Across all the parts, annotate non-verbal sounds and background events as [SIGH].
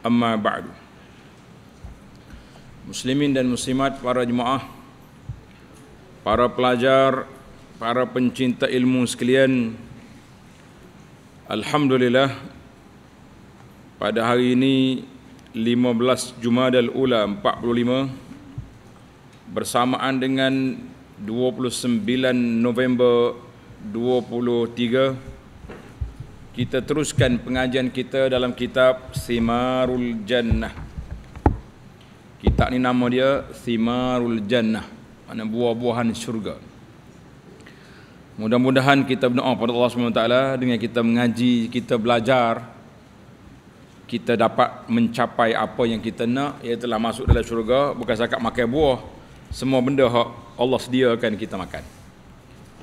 amma ba'du muslimin dan muslimat para jemaah para pelajar para pencinta ilmu sekalian alhamdulillah pada hari ini 15 Jumadal Ula 45 bersamaan dengan 29 November 23 kita teruskan pengajian kita dalam kitab Simarul Jannah. Kitab ni nama dia Simarul Jannah, makna buah-buahan syurga. Mudah-mudahan kita berdoa pada Allah SWT dengan kita mengaji, kita belajar, kita dapat mencapai apa yang kita nak, telah masuk dalam syurga, bukan sekadar makan buah, semua benda hak Allah sediakan kita makan.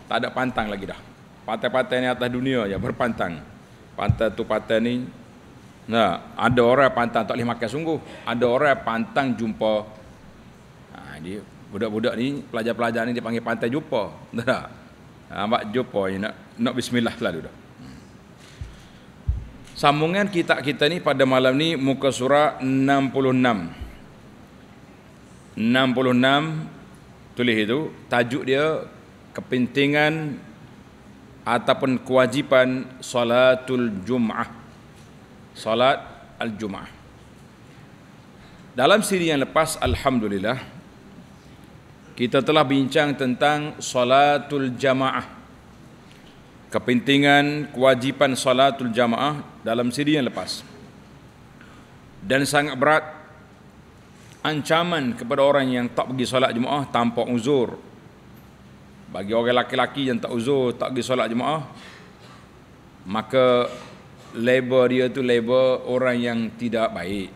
Tak ada pantang lagi dah. Pantai-pantai ni atas dunia ya berpantang pantang tu pantang ni nah ada orang pantang tak boleh makan sungguh ada orang pantang jumpa Nah, dia budak-budak ni pelajar-pelajar ni dipanggil pantang jumpa [LAUGHS] nah ambak jumpa ni nak nak bismillah selalu dah hmm. sambungan kita kita ni pada malam ni muka surah 66 66 tulis itu tajuk dia kepentingan ataupun kewajipan salatul jumaah salat al jumaah dalam siri yang lepas alhamdulillah kita telah bincang tentang salatul jamaah kepentingan kewajipan salatul jamaah dalam siri yang lepas dan sangat berat ancaman kepada orang yang tak pergi salat jumaah tanpa uzur bagi orang laki-laki yang tak uzur, tak pergi solat jemaah, maka label dia tu label orang yang tidak baik.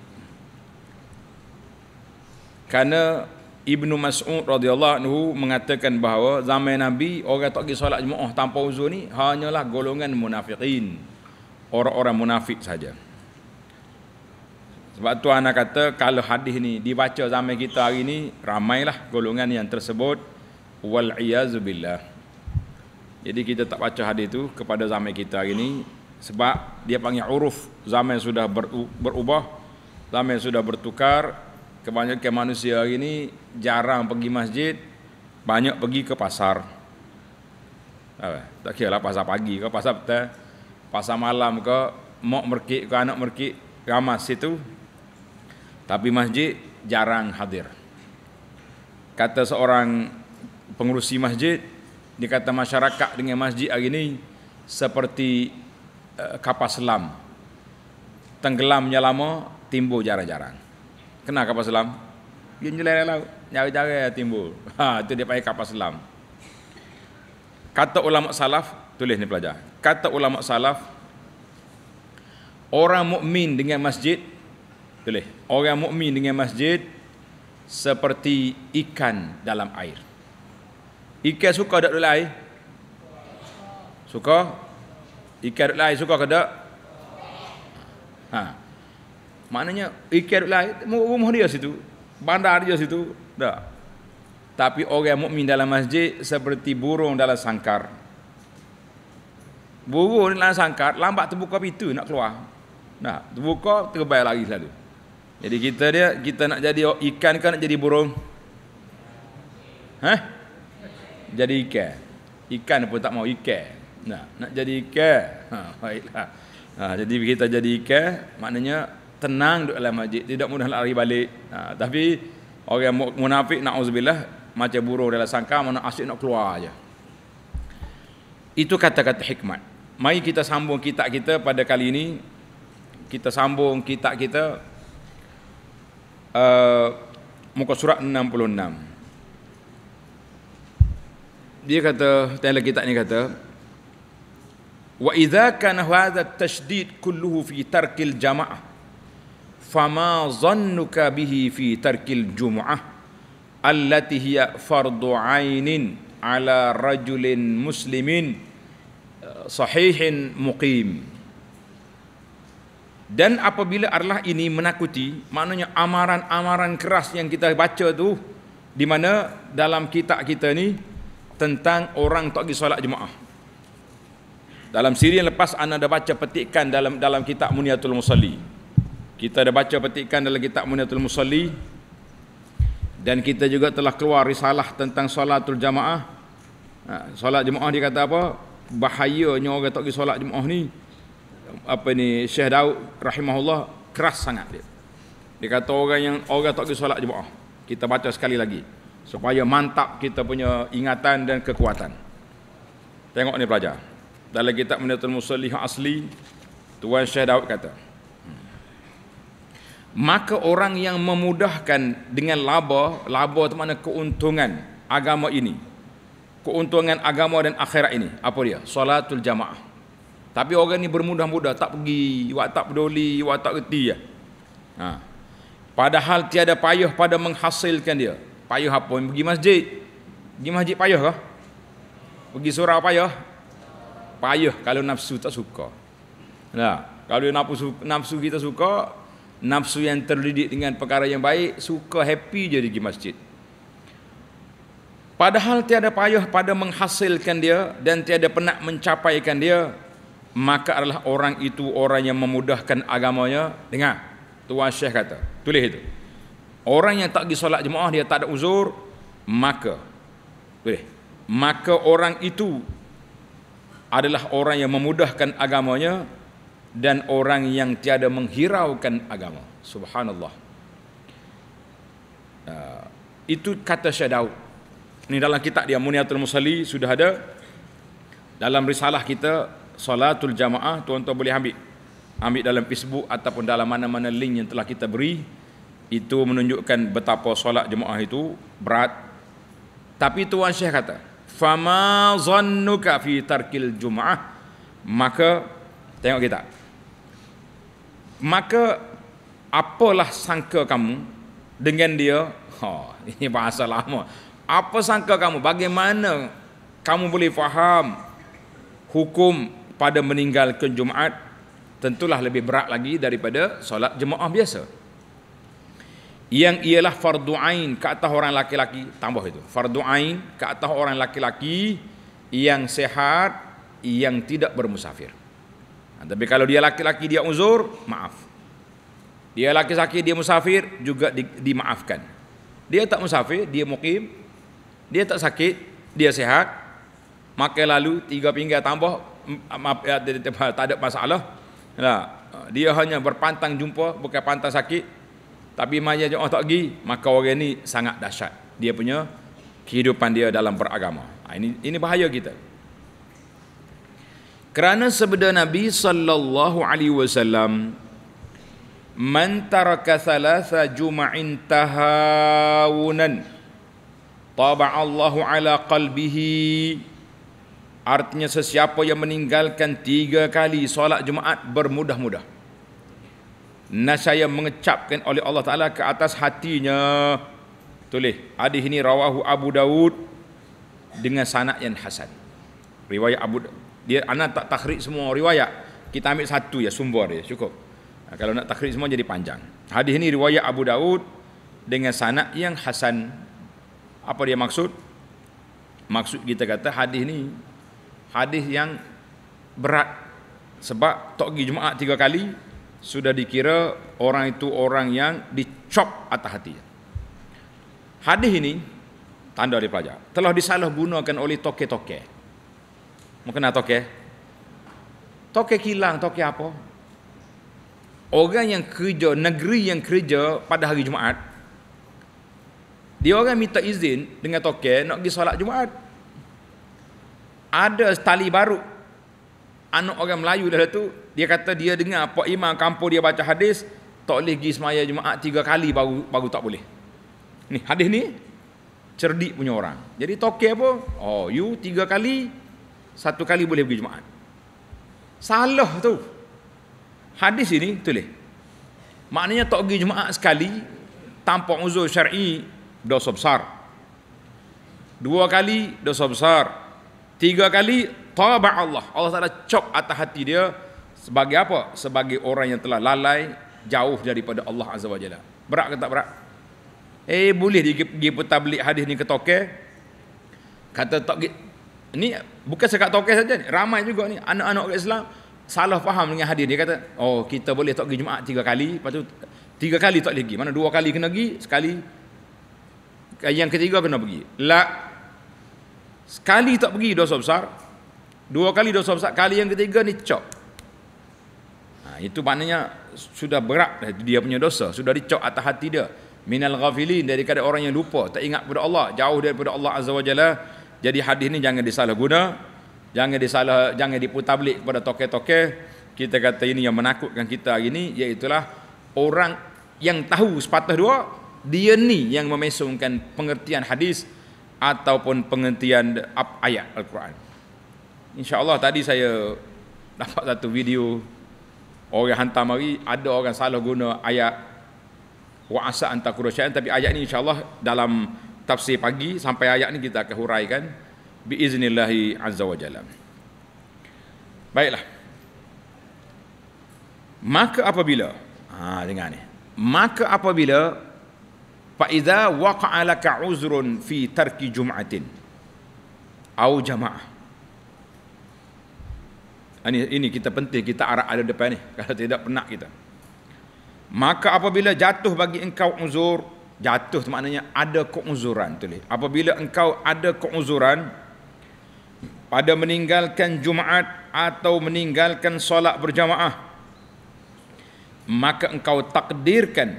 Karena Ibnu Mas'ud radhiyallahu anhu mengatakan bahawa zaman Nabi orang tak pergi solat jemaah tanpa uzur ni hanyalah golongan munafikin. Orang-orang munafik saja. Sebab tu anak kata kalau hadis ni dibaca zaman kita hari ni ramailah golongan yang tersebut wal iyaz billah. Jadi kita tak baca hadis itu kepada zaman kita hari ini sebab dia panggil uruf zaman sudah berubah, zaman sudah bertukar. Kebanyakan manusia hari ini jarang pergi masjid, banyak pergi ke pasar. tak kira lah pasar pagi ke pasar petang, pasar malam ke mak merkik ke anak merkik ramas itu. Tapi masjid jarang hadir. Kata seorang pengurusi masjid dikata masyarakat dengan masjid hari ini seperti uh, kapal selam tenggelamnya lama timbul jarang-jarang kena kapal selam dia nyelera laut nyari-nyari timbul [LAUGHS] ha, itu dia pakai kapal selam kata ulama salaf tulis ni pelajar kata ulama salaf orang mukmin dengan masjid tulis orang mukmin dengan masjid seperti ikan dalam air Ikan suka dak duduk lain? Suka? Ikan duduk lain suka ke dak? Ha. Maknanya ikan duduk lain rumah dia situ. Bandar dia situ. Dak. Tapi orang mukmin dalam masjid seperti burung dalam sangkar. Burung dalam sangkar lambat terbuka pintu nak keluar. Nah, terbuka terbang lagi selalu. Jadi kita dia kita nak jadi ikan kan, nak jadi burung? Hah? jadi ikan. Ikan pun tak mau ikan. Nah, nak jadi ikan. Ha, baiklah. Ha, jadi kita jadi ikan, maknanya tenang duduk dalam masjid. Tidak mudah lari balik. Ha, tapi orang munafik nak na'udzubillah macam burung dalam sangka mana asyik nak keluar aja. Itu kata-kata hikmat. Mari kita sambung kitab kita pada kali ini. Kita sambung kitab kita. Uh, muka surat 66 dia kata dalam kitab ni kata wa idza kana hadha tashdid kulluhu fi tarkil jamaah fama zannuka bihi fi tarkil jumuah allati hiya fardu ainin ala rajulin muslimin sahihin muqim dan apabila arlah ini menakuti maknanya amaran-amaran keras yang kita baca tu di mana dalam kitab kita ni tentang orang tak pergi solat jemaah. Dalam siri yang lepas anda ada baca petikan dalam dalam kitab Muniatul Musalli. Kita ada baca petikan dalam kitab Muniatul Musalli dan kita juga telah keluar risalah tentang solatul jamaah. Ha, solat jemaah dia kata apa? Bahayanya orang tak pergi solat jemaah ni. Apa ni Syekh Daud rahimahullah keras sangat dia. Dia kata orang yang orang tak pergi solat jemaah. Kita baca sekali lagi supaya mantap kita punya ingatan dan kekuatan. Tengok ni pelajar. Dalam kitab Minatul Musallih Asli, Tuan Syekh Daud kata, Maka orang yang memudahkan dengan laba, laba itu makna keuntungan agama ini. Keuntungan agama dan akhirat ini. Apa dia? Salatul jamaah. Tapi orang ini bermudah-mudah, tak pergi, wak tak peduli, wak tak reti. Ya. Ha. Padahal tiada payah pada menghasilkan dia payah apa pun pergi masjid pergi masjid payah kah pergi surau payah payah kalau nafsu tak suka nah kalau nafsu nafsu kita suka nafsu yang terdidik dengan perkara yang baik suka happy jadi pergi masjid padahal tiada payah pada menghasilkan dia dan tiada penat mencapaikan dia maka adalah orang itu orang yang memudahkan agamanya dengar tuan syekh kata tulis itu Orang yang tak pergi solat jemaah dia tak ada uzur maka boleh maka orang itu adalah orang yang memudahkan agamanya dan orang yang tiada menghiraukan agama. Subhanallah. Uh, itu kata Syed Ini dalam kitab dia Muniatul Musalli sudah ada dalam risalah kita Salatul Jamaah tuan-tuan boleh ambil. Ambil dalam Facebook ataupun dalam mana-mana link yang telah kita beri itu menunjukkan betapa solat jemaah itu berat tapi tuan syekh kata fama zannuka fi tarkil jumaah maka tengok kita maka apalah sangka kamu dengan dia ha [LAUGHS] ini bahasa lama apa sangka kamu bagaimana kamu boleh faham hukum pada meninggalkan jumaat tentulah lebih berat lagi daripada solat jemaah biasa yang ialah fardu ain ke atas orang laki-laki tambah itu fardu ain ke atas orang laki-laki yang sehat yang tidak bermusafir nah, ha, tapi kalau dia laki-laki dia uzur maaf dia laki-laki dia musafir juga di, dimaafkan dia tak musafir dia mukim dia tak sakit dia sehat maka lalu tiga pinggir tambah maaf ya tak ada masalah nah, dia hanya berpantang jumpa bukan pantang sakit tapi maya jemaah oh, tak pergi maka orang ni sangat dahsyat dia punya kehidupan dia dalam beragama ha, ini ini bahaya kita kerana sabda Nabi sallallahu alaihi wasallam man taraka thalatha juma'in tahawunan taba Allahu ala qalbihi artinya sesiapa yang meninggalkan tiga kali solat Jumaat bermudah-mudah nasaya mengecapkan oleh Allah Taala ke atas hatinya. Tulis hadis ini rawahu Abu Daud dengan sanad yang hasan. Riwayat Abu dia anak tak takhrij semua riwayat. Kita ambil satu ya sumber dia cukup. Nah, ha, kalau nak takhrij semua jadi panjang. Hadis ini riwayat Abu Daud dengan sanad yang hasan. Apa dia maksud? Maksud kita kata hadis ini hadis yang berat sebab tok pergi Jumaat tiga kali sudah dikira orang itu orang yang dicop atas hatinya. Hadis ini tanda dari pelajar telah disalahgunakan oleh toke-toke. Mungkin ada toke? Toke kilang, toke apa? Orang yang kerja, negeri yang kerja pada hari Jumaat dia orang minta izin dengan toke nak pergi solat Jumaat. Ada tali baru anak orang Melayu dah tu dia kata dia dengar Pak Imam kampung dia baca hadis tak boleh pergi semaya Jumaat tiga kali baru baru tak boleh ni hadis ni cerdik punya orang jadi toke apa oh you tiga kali satu kali boleh pergi Jumaat salah tu hadis ini tulis maknanya tak pergi Jumaat sekali tanpa uzur syar'i dosa besar dua kali dosa besar tiga kali taba Allah. Allah Taala cok atas hati dia sebagai apa? Sebagai orang yang telah lalai jauh daripada Allah Azza wa Jalla. Berat ke tak berat? Eh boleh dia pergi petablik hadis ni ke toke? Kata tak ni bukan sekat toke saja ni. Ramai juga ni anak-anak orang Islam salah faham dengan hadis ni. kata, "Oh, kita boleh tak pergi Jumaat tiga kali, lepas tu tiga kali tak boleh pergi. Mana dua kali kena pergi, sekali yang ketiga kena pergi." La sekali tak pergi dosa besar, Dua kali dosa besar, kali yang ketiga ni cop. Ha, itu maknanya sudah berat dia punya dosa, sudah dicop atas hati dia. Minal ghafilin daripada orang yang lupa, tak ingat kepada Allah, jauh daripada Allah Azza wa Jalla. Jadi hadis ni jangan disalahguna, jangan disalah jangan diputarbalik kepada toke-toke. Kita kata ini yang menakutkan kita hari ini iaitu orang yang tahu sepatah dua dia ni yang memesungkan pengertian hadis ataupun pengertian ayat Al-Quran. InsyaAllah tadi saya dapat satu video orang hantar mari ada orang salah guna ayat wa asa anta tapi ayat ni insyaallah dalam tafsir pagi sampai ayat ni kita akan huraikan bi iznillahi baiklah maka apabila ha dengar ni maka apabila fa idza waqa'a uzrun fi tarki jum'atin au jamaah ini, ah, ini kita penting kita arah ada depan ni. [LAUGHS] Kalau tidak penak kita. Maka apabila jatuh bagi engkau uzur, jatuh maknanya ada keuzuran tulis. Apabila engkau ada keuzuran pada meninggalkan Jumaat atau meninggalkan solat berjamaah, maka engkau takdirkan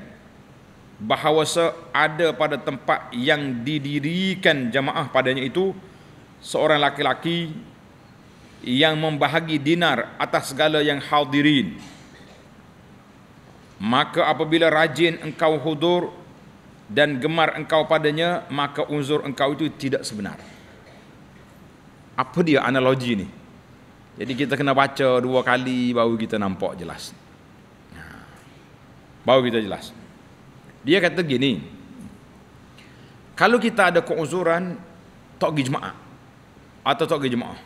bahawa ada pada tempat yang didirikan jamaah padanya itu seorang laki-laki yang membahagi dinar atas segala yang hadirin maka apabila rajin engkau hudur dan gemar engkau padanya maka unzur engkau itu tidak sebenar apa dia analogi ni jadi kita kena baca dua kali baru kita nampak jelas ha. baru kita jelas dia kata gini kalau kita ada keuzuran tak pergi jemaah atau tak pergi jemaah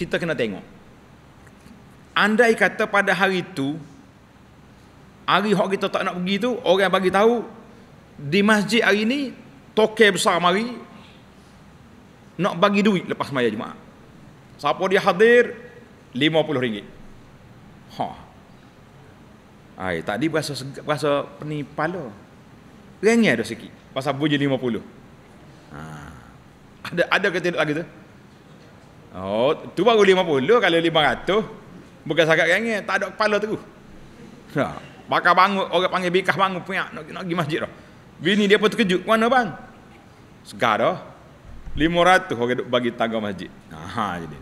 kita kena tengok. Andai kata pada hari itu, hari hak kita tak nak pergi tu, orang bagi tahu, di masjid hari ini, toke besar mari, nak bagi duit lepas maya jumaat. Siapa dia hadir, RM50. Ha. ai tadi berasa, berasa penipala. Rengi dah sikit, pasal bunyi RM50. Ha. Ada, ada ke tidak lagi tu? Oh, tu baru lima 50 kalau 500 bukan sangat kangen, tak ada kepala tu. Ha. Bakar bangun, orang panggil bikah bangun punya nak pergi masjid dah. Bini dia pun terkejut, mana bang? Segar dah. 500 orang duk bagi tangga masjid. Ha jadi.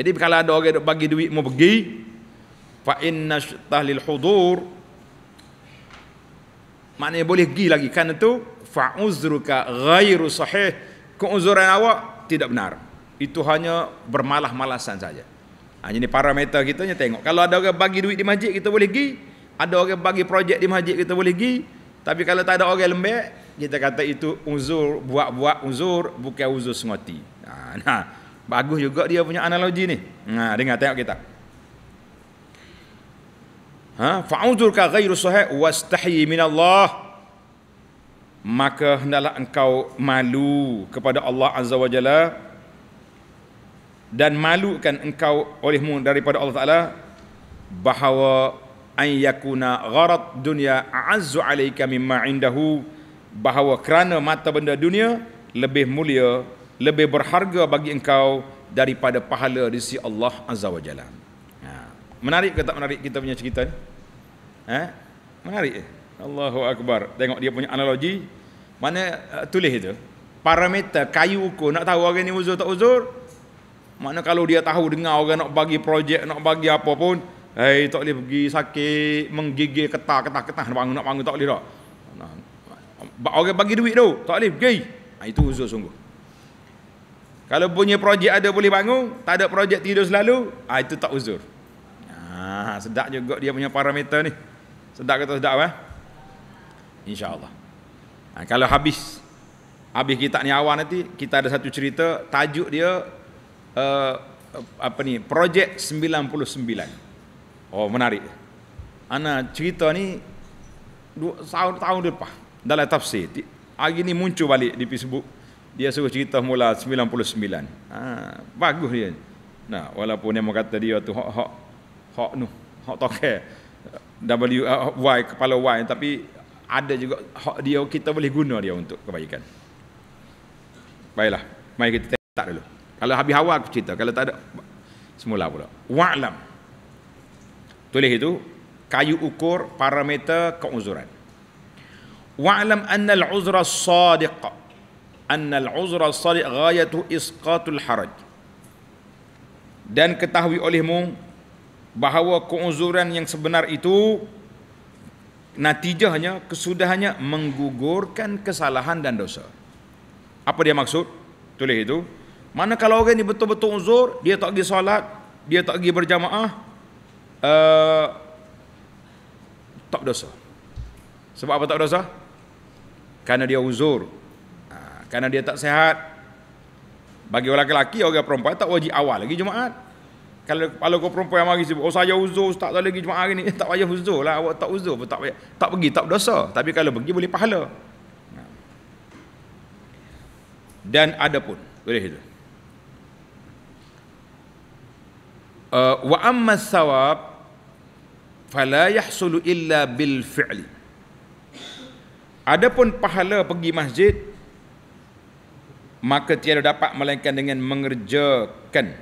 Jadi kalau ada orang duk bagi duit mau pergi fa inna tahlil hudur mana boleh pergi lagi kan itu? fa ghairu sahih keuzuran awak tidak benar itu hanya bermalas-malasan saja. Ha, ini parameter kita ni tengok. Kalau ada orang bagi duit di masjid kita boleh pergi. Ada orang bagi projek di masjid kita boleh pergi. Tapi kalau tak ada orang lembek, kita kata itu uzur, buat-buat uzur, bukan uzur semati. Ha, [LAUGHS] nah, bagus juga dia punya analogi ni. Ha, dengar tengok kita. Ha, fa'udzurka ghairu sahih wastahi min Allah maka hendaklah engkau malu kepada Allah azza wa jalla dan malukan engkau olehmu daripada Allah Taala bahawa an yakuna gharad dunya a'azzu alayka mimma indahu bahawa kerana mata benda dunia lebih mulia lebih berharga bagi engkau daripada pahala di sisi Allah Azza wa Jalla. Ha. Menarik ke tak menarik kita punya cerita ni? Ha? Menarik eh? Allahu Akbar. Tengok dia punya analogi. Mana uh, tulis itu? Parameter kayu ukur. Nak tahu orang ni uzur tak uzur? mana kalau dia tahu dengar orang nak bagi projek, nak bagi apa pun, eh hey, tak boleh pergi sakit, menggigil ketah ketah ketah nak bangun nak bangun tak boleh dak. Nah, orang bagi duit tu, tak boleh pergi. Nah, itu uzur sungguh. Kalau punya projek ada boleh bangun, tak ada projek tidur selalu, ah itu tak uzur. Nah, sedap juga dia punya parameter ni. Sedap kata sedap eh. Insya-Allah. Nah, kalau habis habis kitab ni awal nanti, kita ada satu cerita, tajuk dia uh, apa ni projek 99 oh menarik ana cerita ni dua tahun tahun lepas dalam tafsir hari ni muncul balik di Facebook dia suruh cerita mula 99 ha, bagus dia nah walaupun dia kata dia tu hok hok hok nu hok toke W uh, Y kepala Y tapi ada juga hak dia kita boleh guna dia untuk kebaikan baiklah mari kita tak dulu kalau habis awal aku cerita, kalau tak ada semula pula. Wa'lam. Tulis itu kayu ukur parameter keuzuran. Wa'lam anna al-uzra sadiq. Anna al-uzra sadiq ghayatu isqatul haraj. Dan ketahui olehmu bahawa keuzuran yang sebenar itu natijahnya kesudahannya menggugurkan kesalahan dan dosa. Apa dia maksud? Tulis itu. Mana kalau orang ni betul-betul uzur, dia tak pergi solat, dia tak pergi berjamaah, uh, tak dosa. Sebab apa tak dosa? Karena dia uzur. Ha, karena dia tak sehat. Bagi orang lelaki, orang perempuan tak wajib awal lagi Jumaat. Kalau kalau kau perempuan yang mari sibuk, oh saya uzur, tak tahu lagi Jumaat hari ni. [LAUGHS] Tak payah uzur lah, awak tak uzur pun tak payah. Tak pergi, tak berdosa. Tapi kalau pergi, boleh pahala. Ha. Dan ada pun. Boleh hidup. uh, wa amma sawab fala yahsulu illa bil fi'li adapun pahala pergi masjid maka tiada dapat melainkan dengan mengerjakan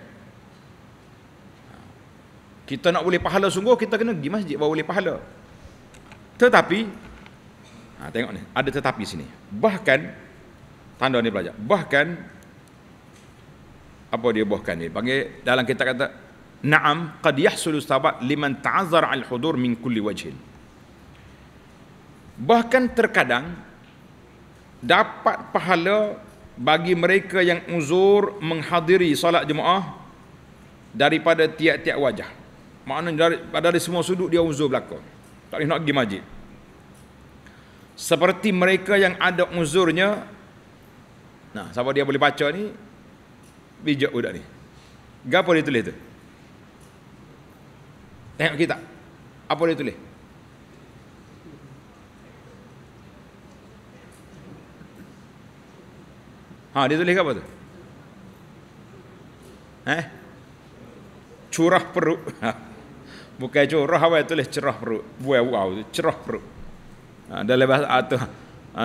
kita nak boleh pahala sungguh kita kena pergi masjid baru boleh pahala tetapi ha, tengok ni ada tetapi sini bahkan tanda ni belajar bahkan apa dia bahkan ni panggil dalam kita kata Naam qad yahsul sabab liman ta'azzar al-hudur min kulli wajhin. Bahkan terkadang dapat pahala bagi mereka yang uzur menghadiri solat jemaah daripada tiap-tiap wajah. Maknanya dari, dari semua sudut dia uzur berlaku. Tak boleh nak pergi masjid. Seperti mereka yang ada uzurnya Nah, siapa dia boleh baca ni? Bijak budak ni. Gapo dia tulis tu? Tengok kita. Apa dia tulis? Ha, dia tulis apa tu? Eh? Curah perut. [LAUGHS] Ha. Bukan curah apa tulis cerah perut. Buat wow, cerah perut. Ha, dah lepas atuh. Ha,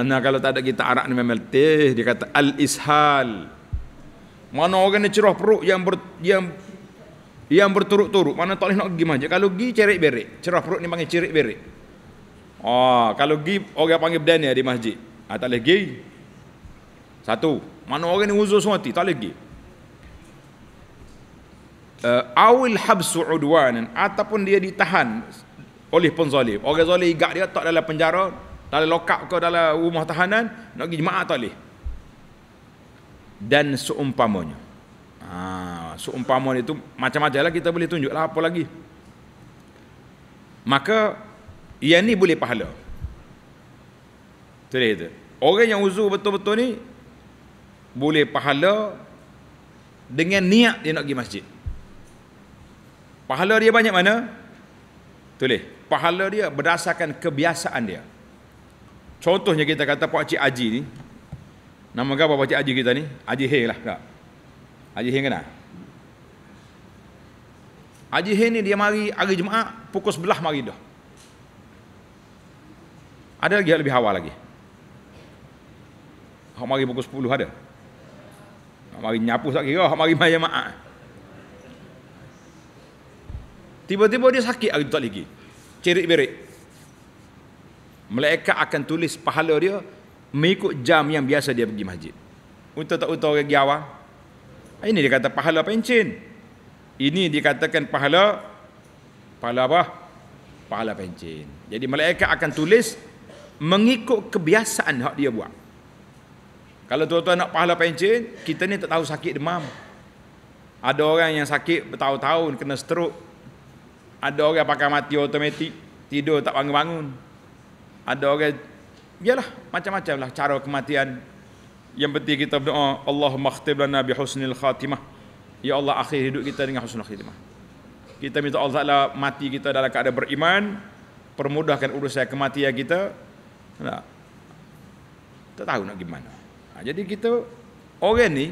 Anak kalau tak ada kita arak ni memang teh dia kata al ishal. Mana orang ni cerah perut yang ber, yang yang berturut-turut mana tak boleh nak pergi masjid kalau pergi cerit berit cerah perut ni panggil cerik berik. oh, ah, kalau pergi orang panggil berdana di masjid ah, tak boleh pergi satu mana orang ni uzur semua hati tak boleh pergi uh, awil habsu udwan ataupun dia ditahan oleh penzalim orang zalim igak dia tak dalam penjara tak boleh lock ke dalam rumah tahanan nak pergi jemaah tak boleh dan seumpamanya Ha, so umpama dia macam-macam lah kita boleh tunjuk lah apa lagi. Maka yang ni boleh pahala. Itu dia Orang yang uzur betul-betul ni boleh pahala dengan niat dia nak pergi masjid. Pahala dia banyak mana? Tulis. Pahala dia berdasarkan kebiasaan dia. Contohnya kita kata Pak Cik Haji ni. Nama apa Pak Cik Haji kita ni? Haji Hei lah. Tak? Haji Hin kena. Haji Hin ni dia mari hari Jumaat pukul sebelah mari dah. Ada lagi yang lebih awal lagi. Hak mari pukul sepuluh ada. Hak mari nyapu tak kira, hak mari main jemaah. Tiba-tiba dia sakit hari tu tak lagi. Cerik berik. Malaikat akan tulis pahala dia mengikut jam yang biasa dia pergi masjid. Untuk tak untuk lagi pergi awal, Ah, ini dia kata pahala pencen. Ini dikatakan pahala pahala apa? Pahala pencen. Jadi malaikat akan tulis mengikut kebiasaan hak dia buat. Kalau tuan-tuan nak pahala pencen, kita ni tak tahu sakit demam. Ada orang yang sakit bertahun-tahun kena strok. Ada orang pakai mati automatik, tidur tak bangun-bangun. Ada orang biarlah macam-macamlah cara kematian yang penting kita berdoa Allahumma khtib lana bi husnil khatimah. Ya Allah akhir hidup kita dengan husnul khatimah. Kita minta Allah Taala mati kita dalam keadaan beriman, permudahkan urusan kematian kita. Tak. Tak tahu nak gimana. Ha, jadi kita orang ni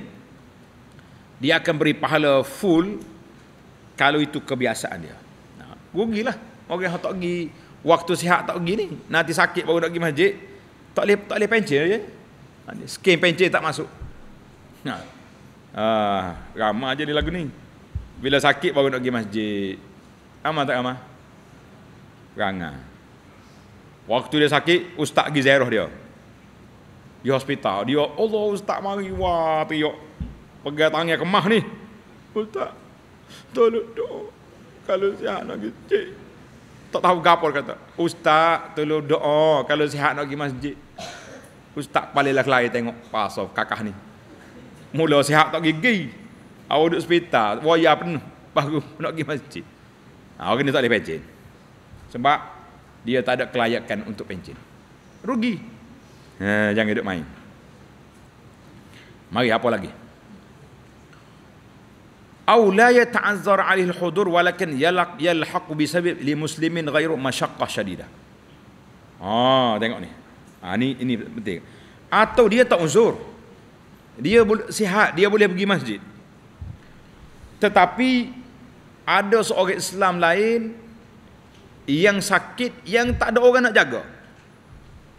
dia akan beri pahala full kalau itu kebiasaan dia. Ha, rugilah orang yang tak pergi waktu sihat tak pergi ni. Nanti sakit baru nak pergi masjid. Tak boleh tak boleh pencen je. Skim pencet tak masuk. Ah, ramah je dia lagu ni. Bila sakit baru nak pergi masjid. Ramah tak ramah? Rangah. Waktu dia sakit, ustaz pergi zairah dia. Di hospital. Dia, Allah ustaz mari. Wah, tiok. Pegang tangan kemah ni. Ustaz, tolong doa. Kalau sihat nak pergi masjid. Tak tahu gapur kata. Ustaz, tolong doa. Kalau sihat nak pergi masjid. Ustaz kepala lah kelahir tengok pasal kakak ni. Mula sihat tak gigi. Awak duduk sepital, waya penuh. Baru nak pergi masjid. Awak ha, ni tak boleh pencin. Sebab dia tak ada kelayakan untuk pencin. Rugi. Ha, jangan duduk main. Mari apa lagi? Aw la yata'azzar alih al-hudur walakin yalak yalhaq bisabib li muslimin ghairu masyakkah syadidah. Ha, tengok ni. Ha, ini, ini penting. Atau dia tak uzur. Dia sihat, dia boleh pergi masjid. Tetapi ada seorang Islam lain yang sakit yang tak ada orang nak jaga.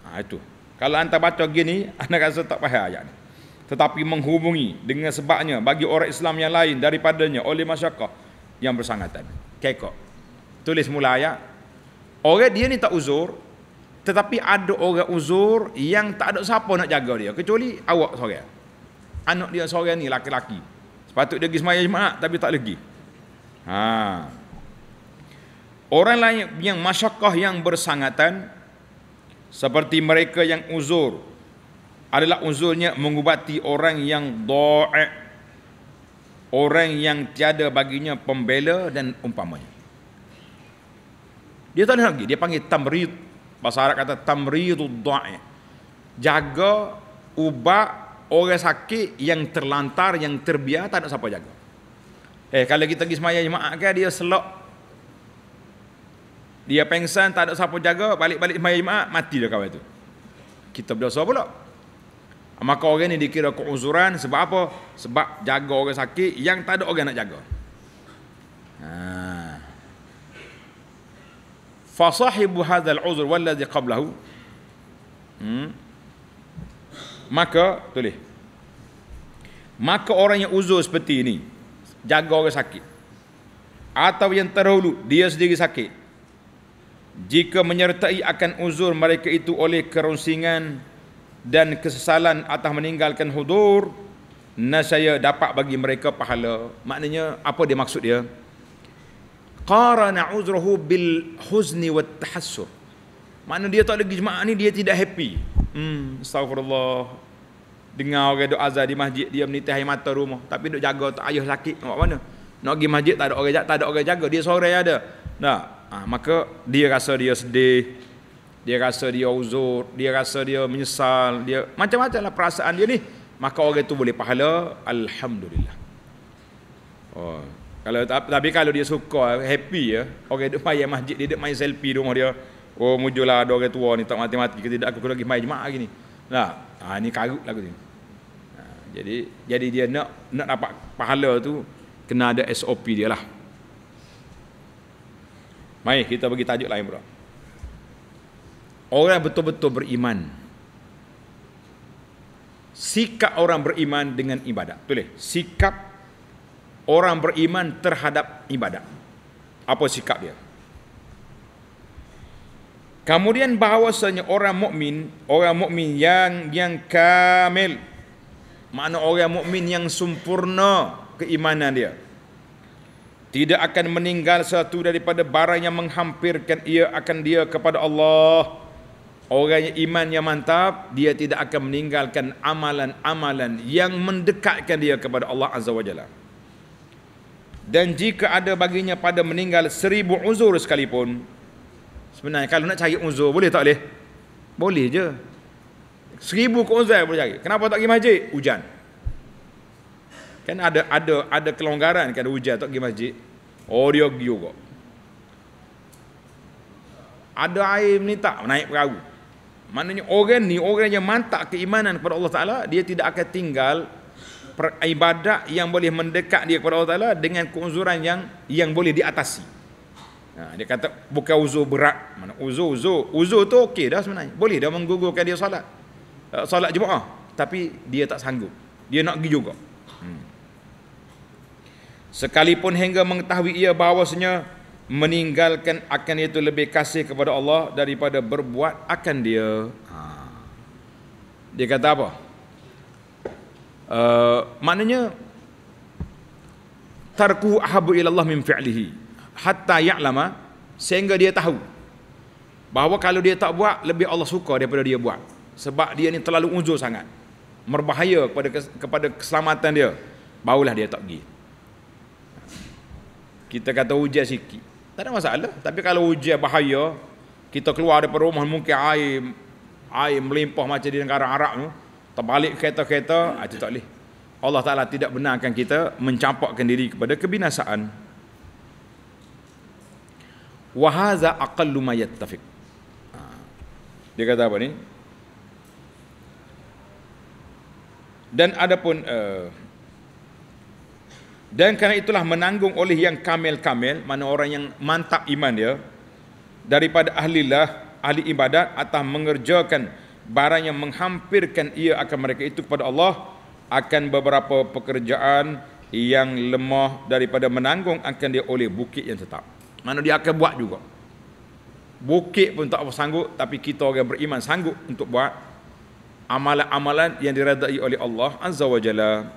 Ha, itu. Kalau anda baca begini, [LAUGHS] anda rasa tak payah ayat ini. Tetapi menghubungi dengan sebabnya bagi orang Islam yang lain daripadanya oleh masyarakat yang bersangatan. Kekok. Tulis mula ayat. Orang dia ni tak uzur, tetapi ada orang uzur yang tak ada siapa nak jaga dia kecuali awak seorang. Anak dia seorang ni laki-laki. Sepatut dia pergi sembahyang jemaah tapi tak lagi. Ha. Orang lain yang masyakah yang bersangatan seperti mereka yang uzur adalah uzurnya mengubati orang yang do'ek orang yang tiada baginya pembela dan umpamanya dia tak nak pergi dia panggil tamrid Bahasa Arab kata tamridu dha'i. Jaga ubat orang sakit yang terlantar yang terbiar tak ada siapa jaga. Eh kalau kita pergi semaya jemaah kan dia selok dia pengsan tak ada siapa jaga balik-balik semaya jemaah mati dia kawan tu. Kita berdosa pula. Ah, maka orang ni dikira keuzuran sebab apa? Sebab jaga orang sakit yang tak ada orang nak jaga. Ha fasahibu hadzal uzr walladhi qablahu hmm. maka tulis maka orang yang uzur seperti ini jaga orang sakit atau yang terhulu dia sendiri sakit jika menyertai akan uzur mereka itu oleh kerunsingan dan kesesalan atas meninggalkan hudur nasaya dapat bagi mereka pahala maknanya apa dia maksud dia qarana uzruhu bil huzni wat tahassur makna dia tak lagi jemaah ni dia tidak happy hmm astagfirullah dengar orang doa azan di masjid dia menitai air mata rumah tapi duk jaga tak ayah sakit nak mana nak pergi masjid tak ada orang jaga tak ada orang jaga dia seorang ada nah ha, maka dia rasa dia sedih dia rasa dia uzur dia rasa dia menyesal dia macam macam lah perasaan dia ni maka orang itu boleh pahala alhamdulillah oh kalau tapi kalau dia suka happy ya. Okey dia mai masjid dia, dia main selfie rumah dia. Oh mujulah ada orang tua ni tak mati-mati ke tidak aku kena pergi mai jemaah hari ni. lah, ha ni karut lagu ni. Ha, jadi jadi dia nak nak dapat pahala tu kena ada SOP dia lah. Mai kita bagi tajuk lain bro. Orang betul-betul beriman. Sikap orang beriman dengan ibadat. Tulis. Sikap orang beriman terhadap ibadat. Apa sikap dia? Kemudian bahawasanya orang mukmin, orang mukmin yang yang kamil. Mana orang mukmin yang sempurna keimanan dia. Tidak akan meninggal satu daripada barang yang menghampirkan ia akan dia kepada Allah. Orang yang iman yang mantap, dia tidak akan meninggalkan amalan-amalan yang mendekatkan dia kepada Allah Azza wa Jalla dan jika ada baginya pada meninggal seribu uzur sekalipun sebenarnya kalau nak cari uzur boleh tak boleh boleh je seribu uzur boleh cari kenapa tak pergi masjid hujan kan ada ada ada kelonggaran kan hujan tak pergi masjid oh dia pergi juga ada air ni tak naik perahu maknanya orang ni orang yang mantap keimanan kepada Allah Ta'ala dia tidak akan tinggal ibadat yang boleh mendekat dia kepada Allah Taala dengan keuzuran yang yang boleh diatasi. Ha, dia kata bukan uzur berat. Mana uzur uzur uzur tu okey dah sebenarnya. Boleh dah menggugurkan dia solat. Uh, solat Jumaat tapi dia tak sanggup. Dia nak pergi juga. Hmm. Sekalipun hingga mengetahui ia bahawasanya meninggalkan akan itu lebih kasih kepada Allah daripada berbuat akan dia. Ha. Dia kata apa? Uh, maknanya tarku ahabu ilallah min fi'lihi hatta ya'lama sehingga dia tahu bahawa kalau dia tak buat lebih Allah suka daripada dia buat sebab dia ni terlalu uzur sangat berbahaya kepada kepada keselamatan dia barulah dia tak pergi kita kata ujian sikit tak ada masalah tapi kalau ujian bahaya kita keluar daripada rumah mungkin air air melimpah macam di negara Arab tu terbalik kereta-kereta ha, itu tak boleh Allah Ta'ala tidak benarkan kita mencampakkan diri kepada kebinasaan wahaza aqallu ma yattafiq ah. dia kata apa ni dan adapun uh, dan kerana itulah menanggung oleh yang kamil-kamil mana orang yang mantap iman dia daripada ahlillah ahli ibadat atau mengerjakan barang yang menghampirkan ia akan mereka itu kepada Allah akan beberapa pekerjaan yang lemah daripada menanggung akan dia oleh bukit yang tetap. Mana dia akan buat juga. Bukit pun tak apa sanggup tapi kita orang beriman sanggup untuk buat amalan-amalan yang diredai oleh Allah Azza wa Jalla.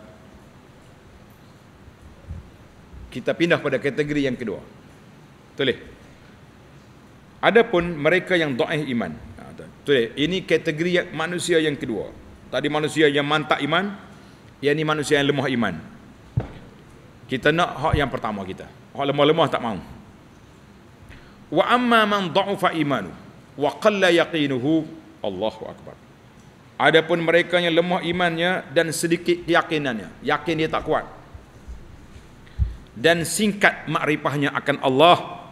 Kita pindah pada kategori yang kedua. Tulis. Adapun mereka yang doa iman, Betul Ini kategori yang, manusia yang kedua. Tadi manusia yang mantak iman, yang ini manusia yang lemah iman. Kita nak hak yang pertama kita. Hak lemah-lemah tak mau. Wa amma man dha'afa imanu wa qalla yaqinuhu Allahu akbar. Adapun mereka yang lemah imannya dan sedikit keyakinannya, yakin dia tak kuat. Dan singkat makrifahnya akan Allah,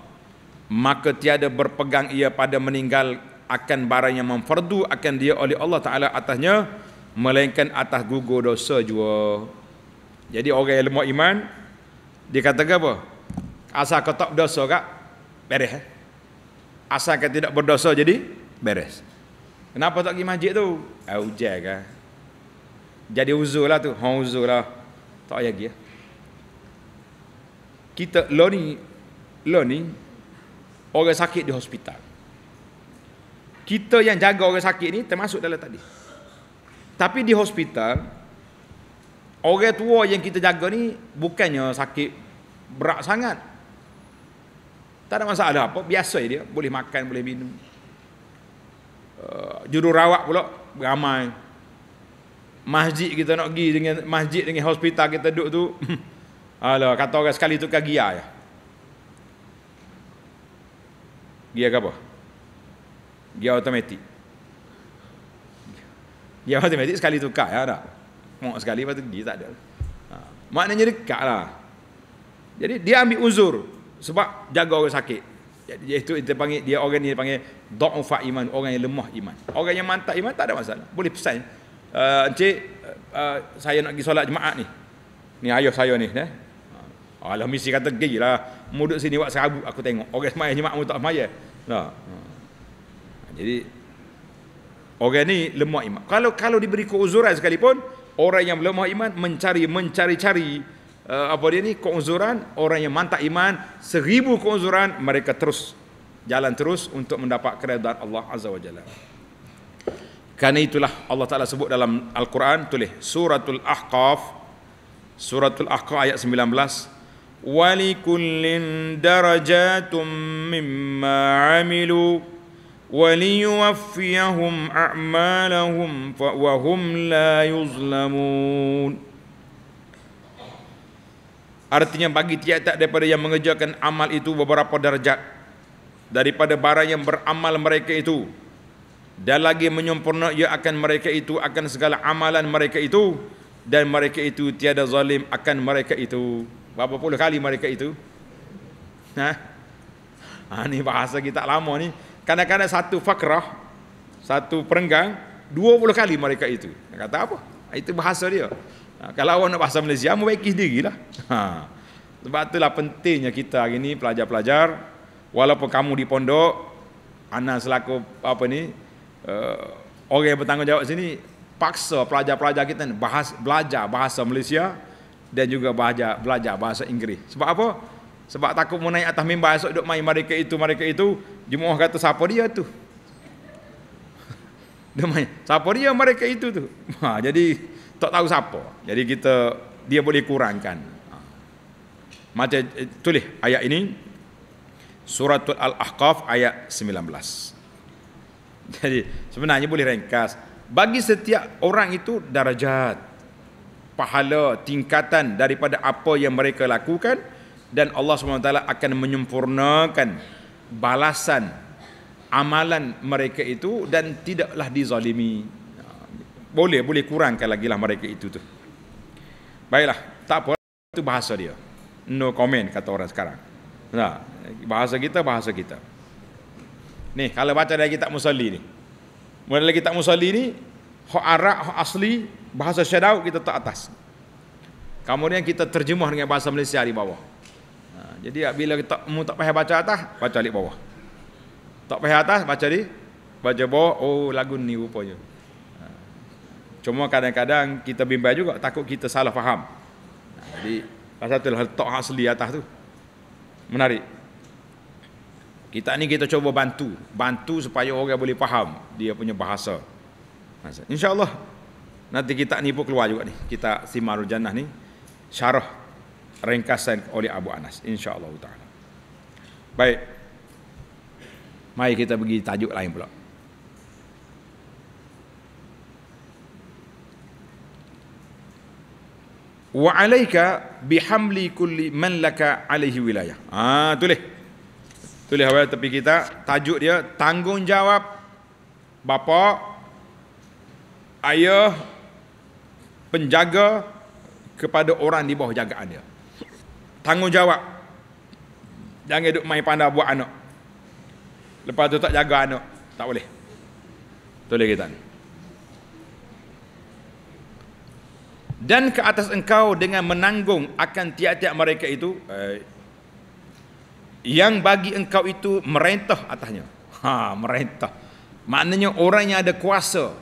maka tiada berpegang ia pada meninggal akan barang yang memfardu akan dia oleh Allah Ta'ala atasnya melainkan atas gugur dosa jua jadi orang yang lemah iman dia kata apa asal kau tak berdosa kak beres eh? asal kau tidak berdosa jadi beres kenapa tak pergi masjid tu eh ah, ujian kan jadi uzur lah tu hong ha, uzur lah tak payah pergi ya. kita lo ni lo ni orang sakit di hospital kita yang jaga orang sakit ni termasuk dalam tadi tapi di hospital orang tua yang kita jaga ni bukannya sakit berat sangat tak ada masalah apa biasa dia boleh makan boleh minum uh, jururawat pula ramai masjid kita nak pergi dengan masjid dengan hospital kita duduk tu [LAUGHS] alah kata orang sekali tu kagia ya gear ke apa dia automatik dia automatik sekali tukar ya tak mok sekali lepas tu dia tak ada ha. maknanya dekat lah jadi dia ambil uzur sebab jaga orang sakit jadi itu dia panggil dia orang ni dia panggil dha'ufa iman orang yang lemah iman orang yang mantap iman tak ada masalah boleh pesan uh, encik uh, uh, saya nak pergi solat jemaat ni ni ayah saya ni eh? Ha. Alah misi kata gila, lah. Muduk sini buat serabut aku tengok. Orang semayah jemaah pun tak semayah. Nah. Ha. Jadi orang ni lemah iman. Kalau kalau diberi keuzuran sekalipun, orang yang lemah iman mencari mencari-cari uh, apa dia ni keuzuran, orang yang mantap iman seribu keuzuran mereka terus jalan terus untuk mendapat keredaan Allah Azza wa Jalla. Karena itulah Allah Taala sebut dalam Al-Quran tulis Suratul Ahqaf Suratul Ahqaf ayat 19 walikullin darajatum mimma amilu وليوفيهم أعمالهم وهم لا يظلمون Artinya bagi tiap-tiap daripada yang mengejarkan amal itu beberapa darjat daripada barang yang beramal mereka itu dan lagi menyempurna ia akan mereka itu akan segala amalan mereka itu dan mereka itu tiada zalim akan mereka itu berapa puluh kali mereka itu ha, ha bahasa kita lama ni kadang-kadang satu fakrah satu perenggang dua puluh kali mereka itu dia kata apa itu bahasa dia ha, kalau awak nak bahasa Malaysia membaiki dirilah ha. sebab itulah pentingnya kita hari ini pelajar-pelajar walaupun kamu di pondok ana selaku apa ni uh, orang yang bertanggungjawab sini paksa pelajar-pelajar kita bahas, belajar bahasa Malaysia dan juga belajar, belajar bahasa Inggeris sebab apa sebab takut mau naik atas mimbar esok duk main mereka itu, mereka itu. Jemaah kata siapa dia tu? [LAUGHS] Dia main. Siapa dia mereka itu tu? [LAUGHS] Ha, jadi tak tahu siapa. Jadi kita dia boleh kurangkan. Ha. Macam eh, tulis ayat ini Suratul Al-Ahqaf ayat 19. [LAUGHS] Jadi sebenarnya boleh ringkas. Bagi setiap orang itu darajat pahala tingkatan daripada apa yang mereka lakukan dan Allah SWT akan menyempurnakan balasan amalan mereka itu dan tidaklah dizalimi boleh boleh kurangkan lagi lah mereka itu tu baiklah tak apa itu bahasa dia no comment kata orang sekarang nah, bahasa kita bahasa kita ni kalau baca dari kitab musalli ni mula kitab musalli ni hak Arab hak asli bahasa syadau kita tak atas kemudian kita terjemah dengan bahasa Malaysia di bawah jadi ah, bila kita mu tak payah baca atas, baca di bawah. Tak payah atas, baca di baca bawah, oh lagu ni rupanya. Ah. Cuma kadang-kadang kita bimbang juga takut kita salah faham. Ah, jadi pasal tu letak asli atas tu. Menarik. Kita ni kita cuba bantu, bantu supaya orang boleh faham dia punya bahasa. Insya-Allah nanti kita ni pun keluar juga ni. Kita Simarul Jannah ni syarah ringkasan oleh Abu Anas Insya Allah taala baik mai kita pergi tajuk lain pula wa alayka bihamli kulli man laka alayhi wilayah ah ha, tulis tulis awal tepi kita tajuk dia tanggungjawab bapa ayah penjaga kepada orang di bawah jagaan dia tanggungjawab jangan duk main pandai buat anak lepas tu tak jaga anak tak boleh boleh kita dan ke atas engkau dengan menanggung akan tiap-tiap mereka itu eh, yang bagi engkau itu merentah atasnya ha merentah maknanya orang yang ada kuasa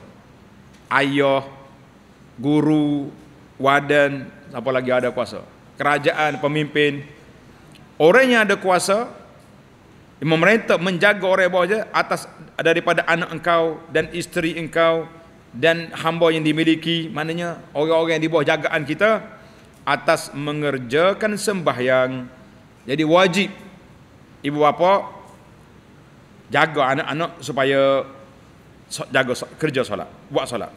ayah guru warden apa lagi ada kuasa kerajaan, pemimpin. Orang yang ada kuasa, memerintah menjaga orang bawah atas daripada anak engkau dan isteri engkau dan hamba yang dimiliki, maknanya orang-orang yang di bawah jagaan kita atas mengerjakan sembahyang. Jadi wajib ibu bapa jaga anak-anak supaya jaga kerja solat, buat solat.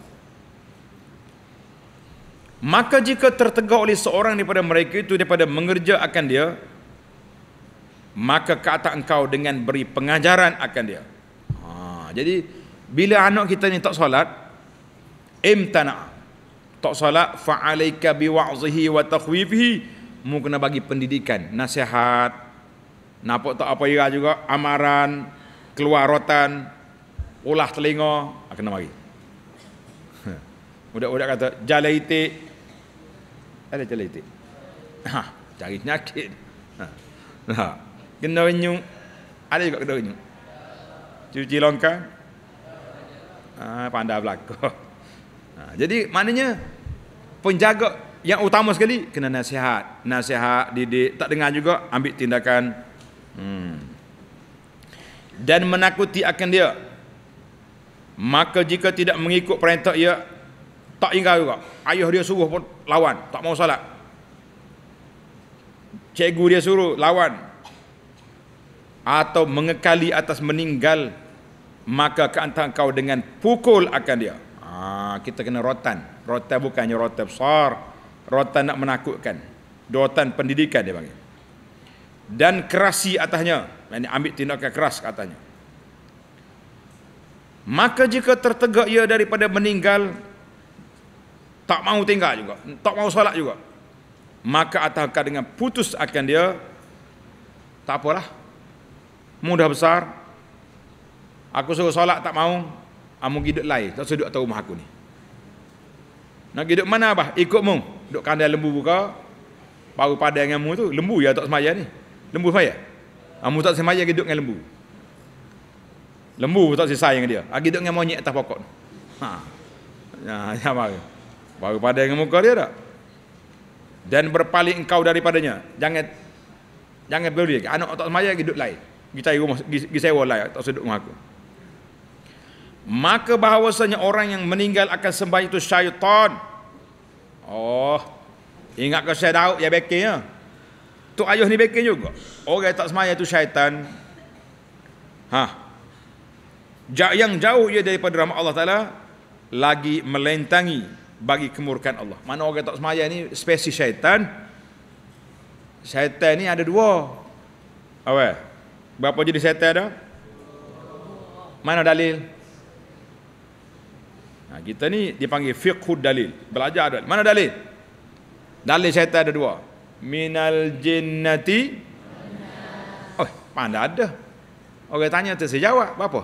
Maka jika tertegak oleh seorang daripada mereka itu daripada mengerja akan dia, maka kata engkau dengan beri pengajaran akan dia. Ha, jadi bila anak kita ni tak solat, imtana tak solat fa'alaika biwa'zihi wa takhwifihi mu kena bagi pendidikan nasihat nampak tak apa ira juga amaran keluar rotan ulah telinga ha, kena mari [LAUGHS] budak-budak kata jalaitik ada celitik ha cari penyakit ha, ha. kena renyung ada juga kena renyung cuci longkang ha, pandai berlaku ha, jadi maknanya penjaga yang utama sekali kena nasihat nasihat didik tak dengar juga ambil tindakan hmm. dan menakuti akan dia maka jika tidak mengikut perintah ia tak ingat juga. Ayah dia suruh pun lawan. Tak mau salat. Cikgu dia suruh lawan. Atau mengekali atas meninggal. Maka keantara kau dengan pukul akan dia. Ah, kita kena rotan. Rotan bukannya rotan besar. Rotan nak menakutkan. Rotan pendidikan dia panggil. Dan kerasi atasnya. Ini ambil tindakan keras katanya. Maka jika tertegak ia daripada meninggal, tak mau tinggal juga tak mau solat juga maka atahkan dengan putus akan dia tak apalah mudah besar aku suruh solat tak mau amu ah, hidup lain tak sedut atau rumah aku ni nak hidup mana abah ikut mu duduk kandang lembu buka baru padang dengan mu tu lembu ya tak semaya ni lembu semaya amu ah, tak semaya giduk dengan lembu lembu tak sisa dengan dia lagi ah, duduk dengan monyet atas pokok ha ya [LAUGHS] ya mari. Baru pada yang muka dia tak? Dan berpaling engkau daripadanya. Jangan jangan beli lagi. Anak tak semaya pergi duduk lain. Pergi cari rumah, pergi sewa lain. Tak usah duduk aku. Maka bahawasanya orang yang meninggal akan sembah itu syaitan. Oh. Ingat ke saya Daud ya bekin ya. Tu ayuh ni bekin juga. Orang tak semaya itu syaitan. Ha. yang jauh ia daripada rahmat Allah Taala lagi melentangi bagi kemurkan Allah. Mana orang tak semaya ni spesies syaitan. Syaitan ni ada dua. Apa? Berapa jadi syaitan ada? Mana dalil? Nah, kita ni dipanggil fiqh dalil. Belajar dalil. Mana dalil? Dalil syaitan ada dua. Minal jinnati. Oh, mana ada? Orang tanya tu saya jawab, berapa?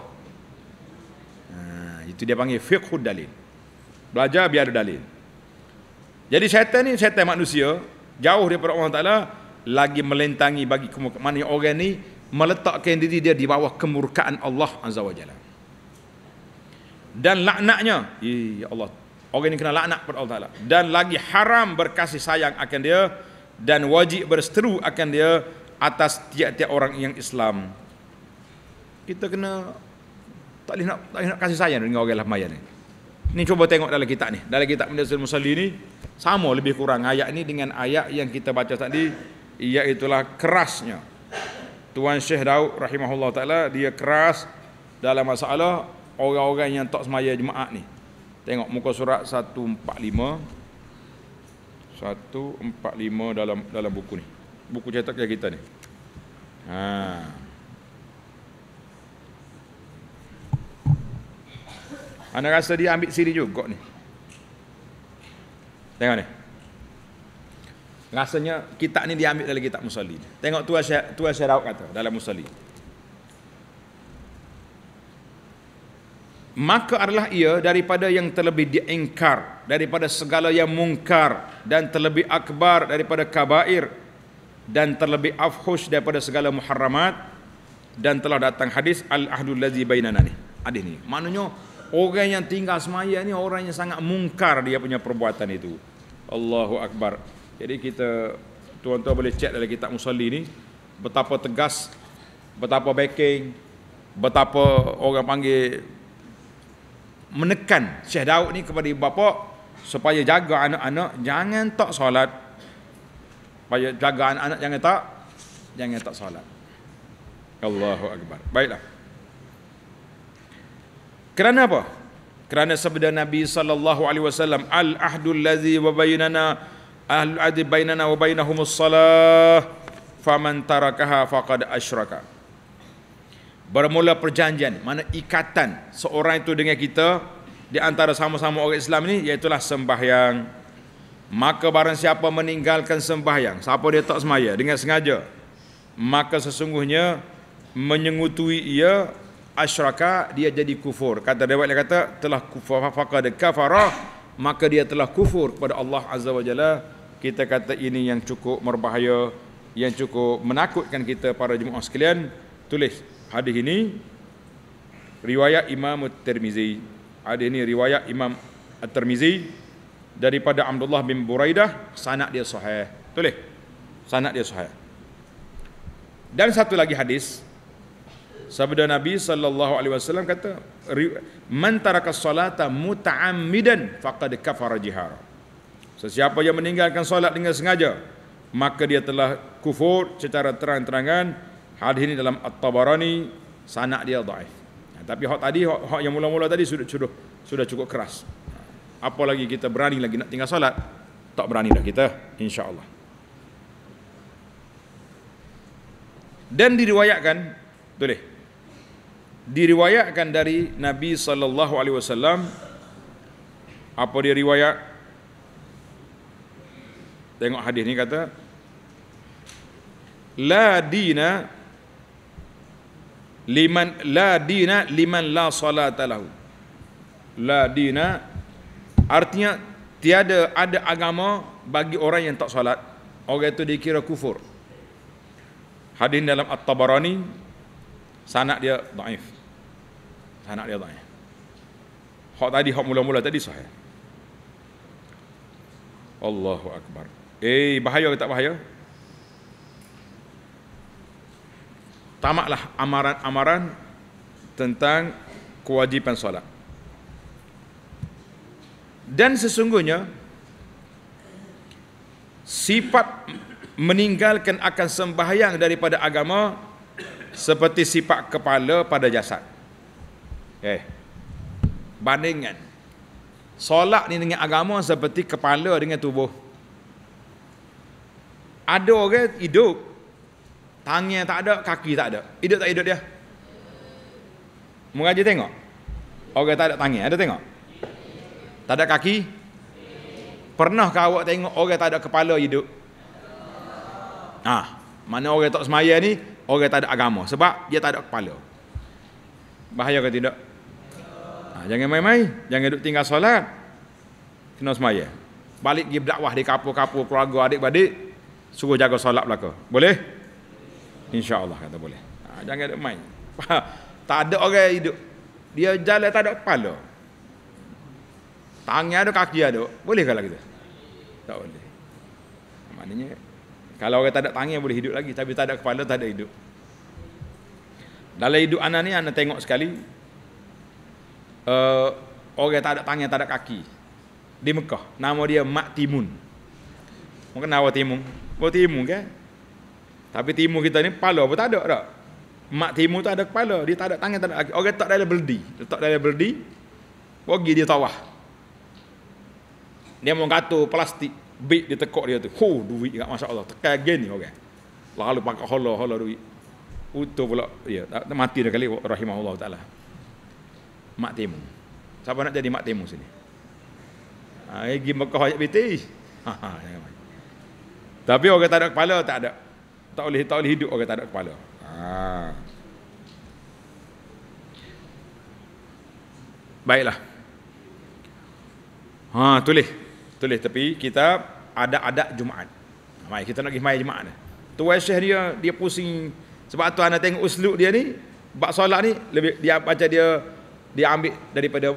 Nah, itu dia panggil fiqh dalil. Belajar biar ada dalil. Jadi syaitan ni syaitan manusia jauh daripada Allah Taala lagi melentangi bagi ke yang orang ni meletakkan diri dia di bawah kemurkaan Allah Azza wa Jalla. Dan laknatnya, ya Allah, orang ni kena laknat pada Allah Taala. Dan lagi haram berkasih sayang akan dia dan wajib berseteru akan dia atas tiap-tiap orang yang Islam. Kita kena tak boleh nak tak boleh nak kasih sayang dengan orang lah mayan ni. Ni cuba tengok dalam kitab ni. Dalam kitab Madrasah Musalli ni sama lebih kurang ayat ni dengan ayat yang kita baca tadi iaitu kerasnya. Tuan Syekh Daud rahimahullah taala dia keras dalam masalah orang-orang yang tak semaya jemaah ni. Tengok muka surat 145 145 dalam dalam buku ni. Buku cetak kita ni. Ha. Anda rasa dia ambil siri juga ni. Tengok ni. Rasanya kitab ni diambil dari kitab musalli. Tengok tuan Syekh tuan Syekh Rauk kata dalam musalli. Maka adalah ia daripada yang terlebih diingkar daripada segala yang mungkar dan terlebih akbar daripada kabair dan terlebih afhush daripada segala muharramat dan telah datang hadis al-ahdul ladzi bainana ni. Hadis ni. Maknanya Orang yang tinggal semaya ni orang yang sangat mungkar dia punya perbuatan itu. Allahu Akbar. Jadi kita tuan-tuan boleh cek dalam kitab musalli ni betapa tegas, betapa backing, betapa orang panggil menekan Syekh Daud ni kepada ibu bapa supaya jaga anak-anak jangan tak solat. Supaya jaga anak-anak jangan tak jangan tak solat. Allahu Akbar. Baiklah. Kerana apa? Kerana sabda Nabi sallallahu alaihi wasallam al ahdul allazi wa bainana ahlu adi bainana wa bainahumus salah faman tarakaha faqad asyraka. Bermula perjanjian, mana ikatan seorang itu dengan kita di antara sama-sama orang Islam ini iaitu lah sembahyang. Maka barang siapa meninggalkan sembahyang, siapa dia tak semaya dengan sengaja, maka sesungguhnya menyengutui ia asyraka dia jadi kufur kata dewa yang kata telah kufur faqad kafara maka dia telah kufur kepada Allah azza Wajalla. kita kata ini yang cukup berbahaya yang cukup menakutkan kita para jemaah sekalian tulis hadis ini riwayat Imam At-Tirmizi hadis ini riwayat Imam At-Tirmizi daripada Abdullah bin Buraidah sanad dia sahih tulis sanad dia sahih dan satu lagi hadis Sabda Nabi sallallahu alaihi wasallam kata, "Man taraka salata muta'ammidan faqad kafara jihara." Sesiapa yang meninggalkan solat dengan sengaja, maka dia telah kufur secara terang-terangan. Hadis ini dalam At-Tabarani, sanad dia dhaif. Ya, tapi hak tadi, hak yang mula-mula tadi sudah sudah sudah cukup keras. Apa lagi kita berani lagi nak tinggal solat, tak berani dah kita insya-Allah. Dan diriwayatkan boleh diriwayatkan dari Nabi sallallahu alaihi wasallam apa dia riwayat tengok hadis ni kata la dina liman la dina liman la salata lahu la dina artinya tiada ada agama bagi orang yang tak solat orang itu dikira kufur hadis dalam at-tabarani sanad dia daif anak dia tanya. Eh. Hak tadi, hak mula-mula tadi sahih. Allahu Akbar. Eh, bahaya ke tak bahaya? Tamaklah amaran-amaran tentang kewajipan solat. Dan sesungguhnya, sifat meninggalkan akan sembahyang daripada agama seperti sifat kepala pada jasad. Eh. Bandingan. Solat ni dengan agama seperti kepala dengan tubuh. Ada orang hidup tangan tak ada, kaki tak ada. Hidup tak hidup dia? Mengaji tengok. Orang tak ada tangan, ada tengok? Tak ada kaki? Pernah ke awak tengok orang tak ada kepala hidup? Ah, ha, mana orang tak semaya ni, orang tak ada agama sebab dia tak ada kepala. Bahaya ke tidak? jangan main-main, jangan duduk tinggal solat. Kena semaya. Balik pergi berdakwah di kapu kapur keluarga adik-adik, suruh jaga solat belaka. Boleh? Insya Allah kata boleh. Ha, jangan duduk main. Ha, tak ada orang hidup. Dia jalan tak ada kepala. Tangan ada, kaki ada. Boleh kalau kita? Tak boleh. Maknanya, kalau orang tak ada tangan boleh hidup lagi. Tapi tak ada kepala, tak ada hidup. Dalam hidup anak ni, anak tengok sekali, uh, orang tak ada tangan, tak ada kaki di Mekah. Nama dia Mak Timun. Mungkin nama Timun. Oh Timun kan? Tapi Timun kita ni kepala pun tak ada tak? Mak Timun tu ada kepala. Dia tak ada tangan, tak ada kaki. Orang tak ada Tak ada dalam beldi. Pergi dia tawah. Dia mau kata plastik. Bik dia tekuk dia tu. Ho, duit kat Masya Allah. Tekan gen ni orang. Lalu pakai hola-hola duit. Utuh pula. Ya, mati dia kali. Rahimahullah ta'ala mak temu. Siapa nak jadi mak temu sini? Ha, eh, pergi Mekah ayat beti. Ha, ha, Tapi orang tak ada kepala, tak ada. Tak boleh, tak boleh hidup orang tak ada kepala. Ha. Baiklah. Ha, tulis. Tulis tapi kita ada adat Jumaat. Mai kita nak pergi mai Jumaat ni. Tu Syekh dia dia pusing sebab tu anda tengok uslub dia ni bab solat ni lebih dia baca dia, dia dia ambil daripada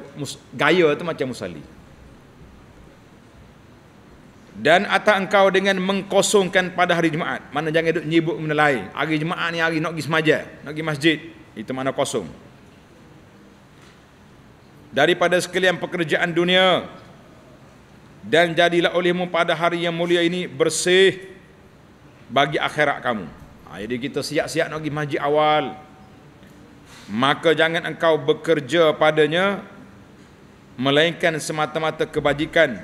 gaya tu macam musalli dan atas engkau dengan mengkosongkan pada hari Jumaat. Mana jangan duduk nyibuk benda lain. Hari Jumaat ni hari nak pergi semaja. Nak pergi masjid. Itu mana kosong. Daripada sekalian pekerjaan dunia. Dan jadilah olehmu pada hari yang mulia ini bersih. Bagi akhirat kamu. Ha, jadi kita siap-siap nak pergi masjid awal maka jangan engkau bekerja padanya melainkan semata-mata kebajikan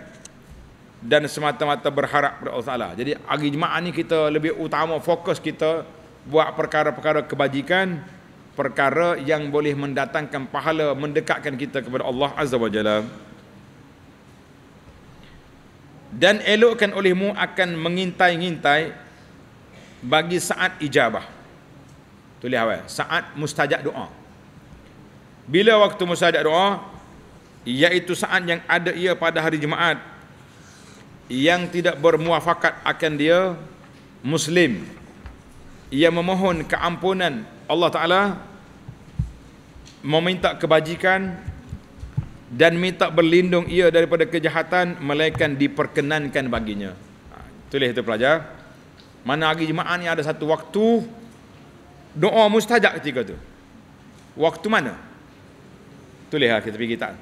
dan semata-mata berharap kepada Allah Taala. Jadi hari Jumaat ni kita lebih utama fokus kita buat perkara-perkara kebajikan, perkara yang boleh mendatangkan pahala, mendekatkan kita kepada Allah Azza wa Jalla. Dan elokkan olehmu akan mengintai-ngintai bagi saat ijabah. Tulis awal. Saat mustajak doa. Bila waktu mustajak doa, iaitu saat yang ada ia pada hari jemaat yang tidak bermuafakat akan dia, Muslim, ia memohon keampunan Allah Ta'ala, meminta kebajikan, dan minta berlindung ia daripada kejahatan, melainkan diperkenankan baginya. Ha, tulis itu pelajar. Mana hari jemaat ni ada satu waktu, doa mustajab ketika tu waktu mana tulislah kita pergi kita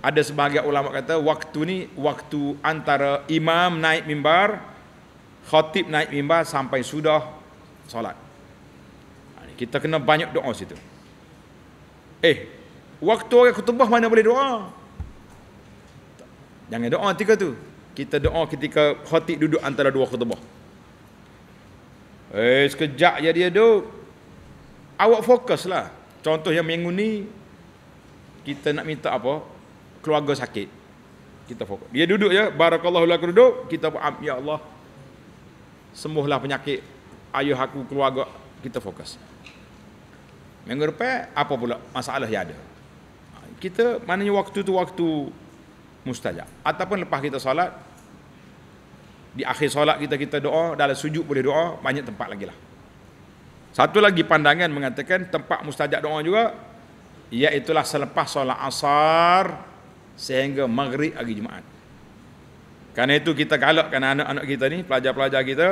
ada sebahagian ulama kata waktu ni waktu antara imam naik mimbar khatib naik mimbar sampai sudah solat ha, kita kena banyak doa situ eh waktu orang khutbah mana boleh doa jangan doa ketika tu kita doa ketika khatib duduk antara dua khutbah eh sekejap je dia duduk Awak fokuslah. Contoh yang minggu ni kita nak minta apa? Keluarga sakit. Kita fokus. Dia duduk ya, barakallahu lakum duduk, kita buat ya Allah. Sembuhlah penyakit ayah aku keluarga kita fokus. Minggu depan apa pula masalah yang ada? Kita maknanya waktu tu waktu mustajab ataupun lepas kita salat di akhir salat kita kita doa dalam sujud boleh doa banyak tempat lagi lah. Satu lagi pandangan mengatakan tempat mustajab doa juga ialah selepas solat asar sehingga maghrib hari Jumaat. Karena itu kita galakkan anak-anak kita ni, pelajar-pelajar kita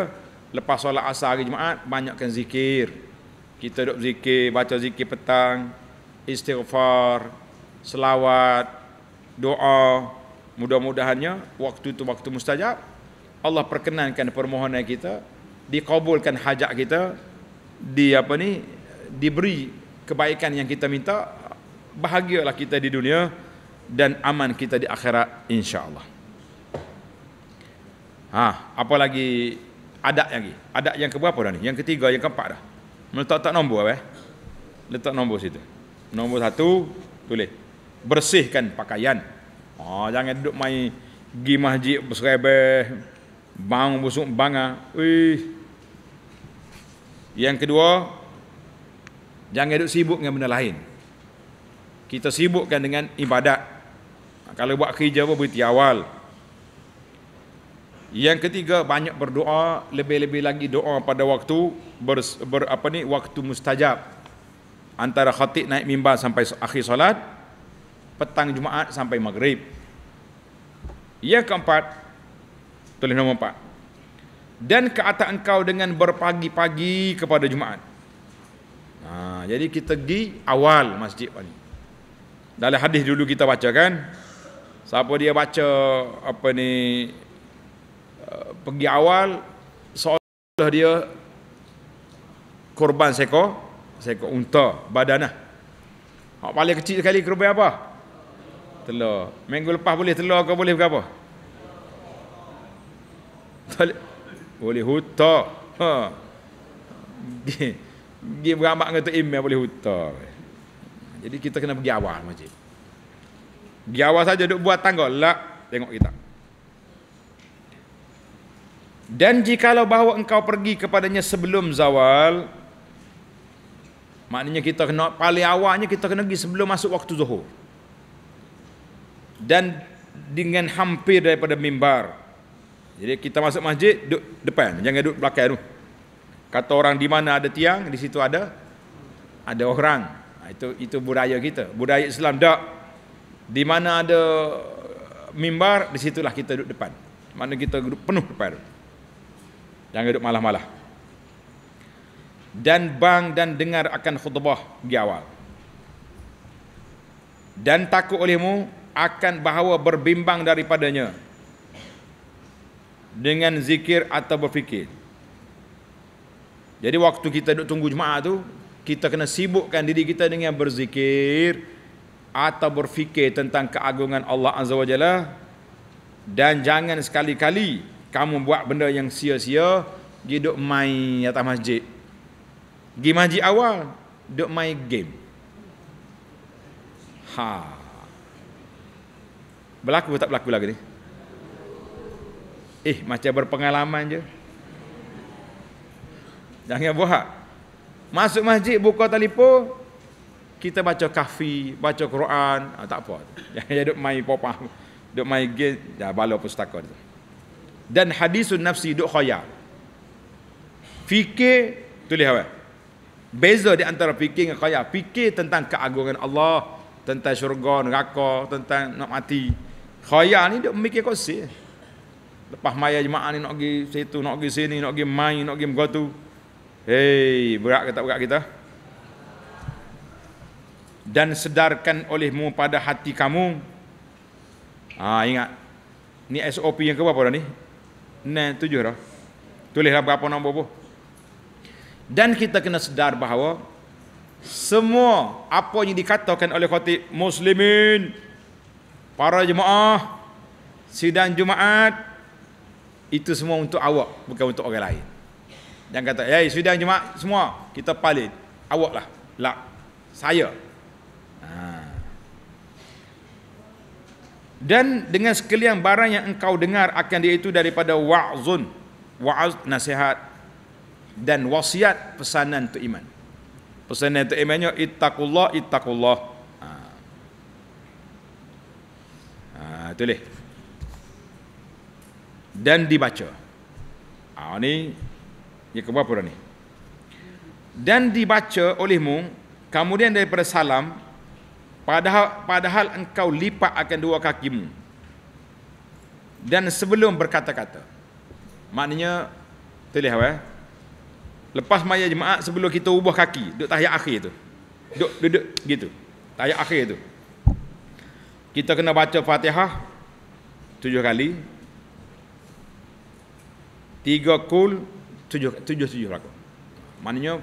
lepas solat asar hari Jumaat banyakkan zikir. Kita duduk zikir, baca zikir petang, istighfar, selawat, doa. Mudah-mudahannya waktu itu waktu mustajab. Allah perkenankan permohonan kita, dikabulkan hajat kita, di apa ni diberi kebaikan yang kita minta bahagialah kita di dunia dan aman kita di akhirat insyaallah ha apa lagi adat lagi adat yang keberapa dah ni yang ketiga yang keempat dah letak tak nombor eh letak nombor situ nombor satu tulis bersihkan pakaian ha jangan duduk main pergi masjid berserabah bang busuk bangah wih yang kedua, jangan hidup sibuk dengan benda lain. Kita sibukkan dengan ibadat. Kalau buat kerja pun berhenti awal. Yang ketiga, banyak berdoa, lebih-lebih lagi doa pada waktu ber, ber, apa ni waktu mustajab. Antara khatib naik mimbar sampai akhir solat, petang Jumaat sampai maghrib. Yang keempat, tulis nombor empat, dan keataan kau dengan berpagi-pagi kepada Jumaat. Ha, jadi kita pergi awal masjid ni. Dalam hadis dulu kita baca kan. Siapa dia baca apa ni eh, pergi awal seolah dia korban seko, seko unta badanah. Hak paling kecil sekali kerubai apa? Telur. Minggu lepas boleh telur ke boleh ke apa? Telur. Boleh huta. Ha. Dia, dia beramak dengan tu imam boleh huta. Jadi kita kena pergi awal masjid. Pergi awal saja duk buat tangga lah. Tengok kita. Dan jikalau bahawa engkau pergi kepadanya sebelum zawal. Maknanya kita kena paling awalnya kita kena pergi sebelum masuk waktu zuhur. Dan dengan hampir daripada mimbar. Jadi kita masuk masjid duduk depan, jangan duduk belakang tu. Kata orang di mana ada tiang, di situ ada ada orang. Ha, itu itu budaya kita. Budaya Islam tak di mana ada mimbar, di situlah kita duduk depan. Mana kita duduk penuh depan. Tu. Jangan duduk malah-malah. Dan bang dan dengar akan khutbah di awal. Dan takut olehmu akan bahawa berbimbang daripadanya dengan zikir atau berfikir. Jadi waktu kita duduk tunggu jemaah tu, kita kena sibukkan diri kita dengan berzikir atau berfikir tentang keagungan Allah Azza wa Jalla dan jangan sekali-kali kamu buat benda yang sia-sia pergi duduk main atas masjid. Pergi masjid awal, duduk main game. Ha. Berlaku tak berlaku lagi ni? Eh macam berpengalaman je Jangan buat Masuk masjid buka telefon Kita baca kafi Baca Quran ah, Tak apa Jangan duduk main popa Duduk main game Dah balok pun tu Dan hadisun nafsi duduk khayal Fikir Tulis apa Beza di antara fikir dengan khayal Fikir tentang keagungan Allah Tentang syurga, neraka Tentang nak mati Khayal ni duduk memikir kosih Lepas maya jemaah ni nak pergi situ, nak pergi sini, nak pergi main, nak pergi begitu. Hei, berat ke tak berat kita? Dan sedarkan olehmu pada hati kamu. Ah ha, ingat. Ni SOP yang ke berapa dah ni? Ni tujuh dah. Tulislah berapa nombor pun. Dan kita kena sedar bahawa semua apa yang dikatakan oleh khatib muslimin para jemaah sidang jumaat itu semua untuk awak bukan untuk orang lain yang kata hey sudah cuma semua kita palin awaklah lah saya ha. dan dengan sekalian barang yang engkau dengar akan dia itu daripada wa'zun wa'az nasihat dan wasiat pesanan untuk iman pesanan untuk imannya ittaqullah ittaqullah ha. ha, tulis dan dibaca. Ha, ni, ni keberapa dah ni? Dan dibaca olehmu kemudian daripada salam padahal padahal engkau lipat akan dua kakimu. Dan sebelum berkata-kata. Maknanya telah eh. Lepas maya jemaat sebelum kita ubah kaki, duduk tahiyat akhir tu. Duduk duduk gitu. Tahiyat akhir tu. Kita kena baca Fatihah tujuh kali, tiga kul tujuh tujuh tujuh rakaat. Lah Maknanya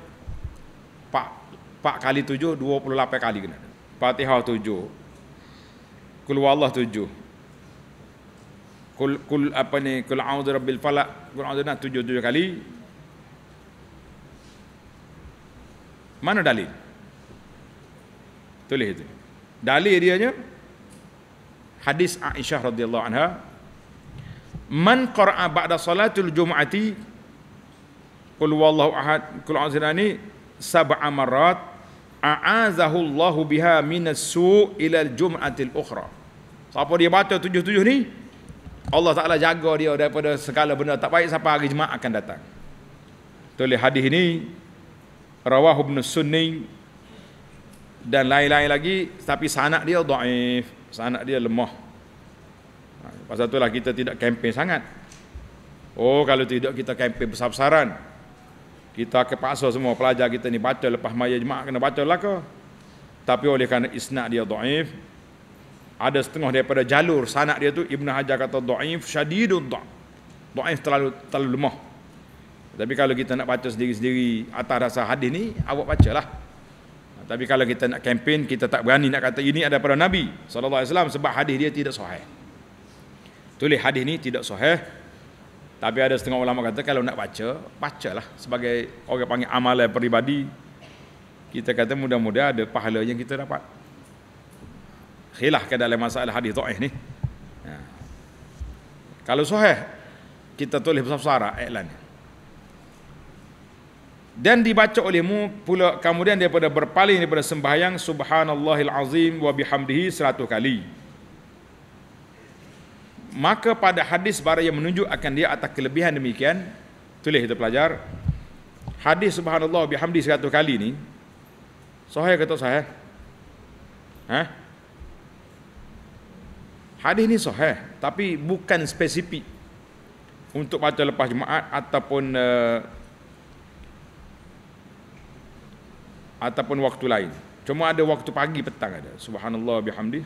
pak pak kali tujuh dua puluh lapan kali kena. Fatihah tujuh. Kul Allah tujuh. Kul kul apa ni? Kul a'udzu rabbil falaq. Kul a'udzu nah, tujuh tujuh kali. Mana dalil? Tulis itu. Dalil dia hadis Aisyah radhiyallahu anha man qara'a ba'da salatul jum'ati qul wallahu ahad qul azirani sab'a marrat a'azahu Allahu biha minas su' ila al-jum'atil ukhra siapa dia baca tujuh-tujuh ni Allah Taala jaga dia daripada segala benda tak baik sampai hari jumaat akan datang tulis hadis ini, rawahu ibn sunni dan lain-lain lagi tapi sanad dia dhaif sanad dia lemah Pasal itulah kita tidak kempen sangat. Oh kalau tidak kita kempen besar-besaran. Kita kepaksa semua pelajar kita ni baca lepas maya jemaah kena baca lah ke. Tapi oleh kerana isnad dia daif. Ada setengah daripada jalur sanak dia tu Ibn Hajar kata daif syadidun da'af. Daif terlalu, terlalu lemah. Tapi kalau kita nak baca sendiri-sendiri atas rasa hadis ni awak baca lah. Tapi kalau kita nak kempen kita tak berani nak kata ini ada pada Nabi sallallahu alaihi wasallam sebab hadis dia tidak sahih tulis hadis ni tidak sahih. Tapi ada setengah ulama kata kalau nak baca, bacalah sebagai orang panggil amalan peribadi. Kita kata mudah-mudahan ada pahala yang kita dapat. Khilaf ke dalam masalah hadis dhaif ni. Ya. Kalau sahih, kita tulis besar-besar iklan. Dan dibaca olehmu pula kemudian daripada berpaling daripada sembahyang Subhanallahil Azim wa bihamdihi seratus kali maka pada hadis baraya menunjuk akan dia atas kelebihan demikian tulis itu pelajar hadis subhanallah bihamdi 100 kali ni sahih ke tak sahih ha hadis ni sahih tapi bukan spesifik untuk baca lepas jumaat ataupun uh, ataupun waktu lain cuma ada waktu pagi petang ada subhanallah bihamdi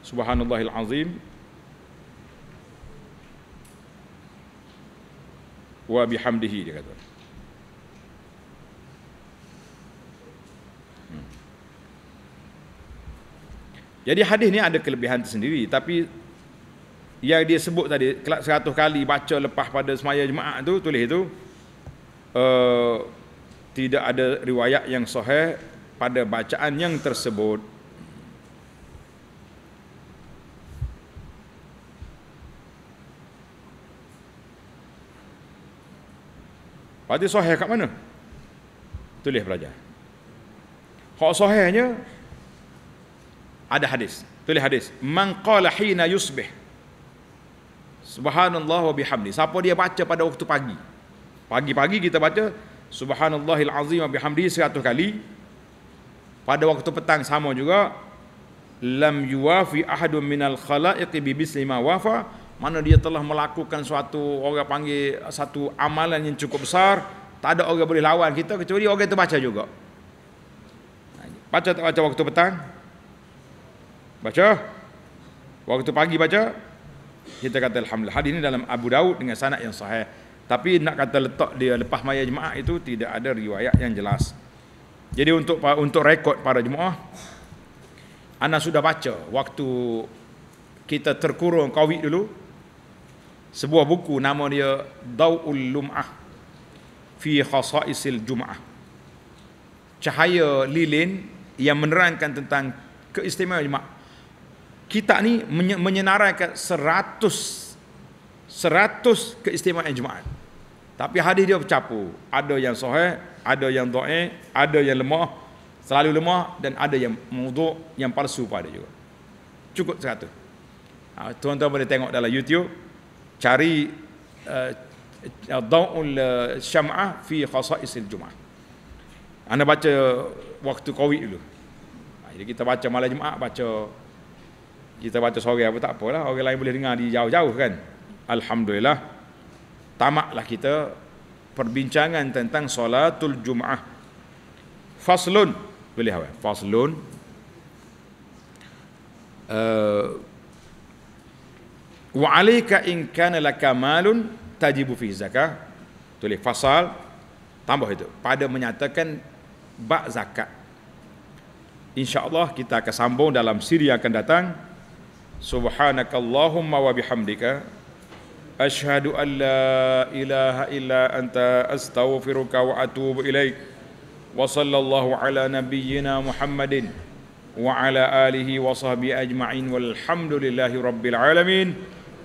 subhanallahil azim wa bihamdihi dia kata. Hmm. Jadi hadis ni ada kelebihan tersendiri tapi yang dia sebut tadi 100 kali baca lepas pada semaya jemaah tu tulis itu uh, tidak ada riwayat yang sahih pada bacaan yang tersebut Hadis sahih kat mana? Tulis pelajar. Hak sahihnya ada hadis. Tulis hadis. Man qala hina yusbih. Subhanallah wa bihamdi. Siapa dia baca pada waktu pagi? Pagi-pagi kita baca Subhanallahil azim wa bihamdi 100 kali. Pada waktu petang sama juga lam yuwafi ahadun minal khalaiqi bi bismi wafa mana dia telah melakukan suatu orang panggil satu amalan yang cukup besar tak ada orang boleh lawan kita kecuali orang itu baca juga baca tak baca waktu petang baca waktu pagi baca kita kata Alhamdulillah hari ini dalam Abu Daud dengan sanad yang sahih tapi nak kata letak dia lepas maya jemaah itu tidak ada riwayat yang jelas jadi untuk untuk rekod para jemaah Ana sudah baca waktu kita terkurung covid dulu sebuah buku nama dia Dau'ul Lum'ah fi Khasa'isil Jum'ah. Cahaya lilin yang menerangkan tentang keistimewaan jumaat. Kita ni menyenaraikan 100 100 keistimewaan jumaat. Tapi hadis dia bercampur. Ada yang sahih, ada yang dhaif, ada yang lemah, selalu lemah dan ada yang mauduk yang palsu pada juga. Cukup 100. Ha, tuan-tuan boleh tengok dalam YouTube cari uh, daul eh, syam'ah fi khasais jumaah anda baca waktu covid dulu ha, jadi kita baca malam jumaat baca kita baca sore apa tak apalah orang lain boleh dengar di jauh-jauh kan alhamdulillah tamaklah kita perbincangan tentang solatul jumaah faslun boleh awak faslun uh, wa alayka in kana laka tajibu fi zakah tulis fasal tambah itu pada menyatakan bak zakat Allah kita akan sambung dalam siri yang akan datang subhanakallahumma wa bihamdika ashhadu an la ilaha illa anta astaghfiruka wa atubu ilaik wa sallallahu ala nabiyyina muhammadin وعلى اله وصحبه اجمعين والحمد لله رب العالمين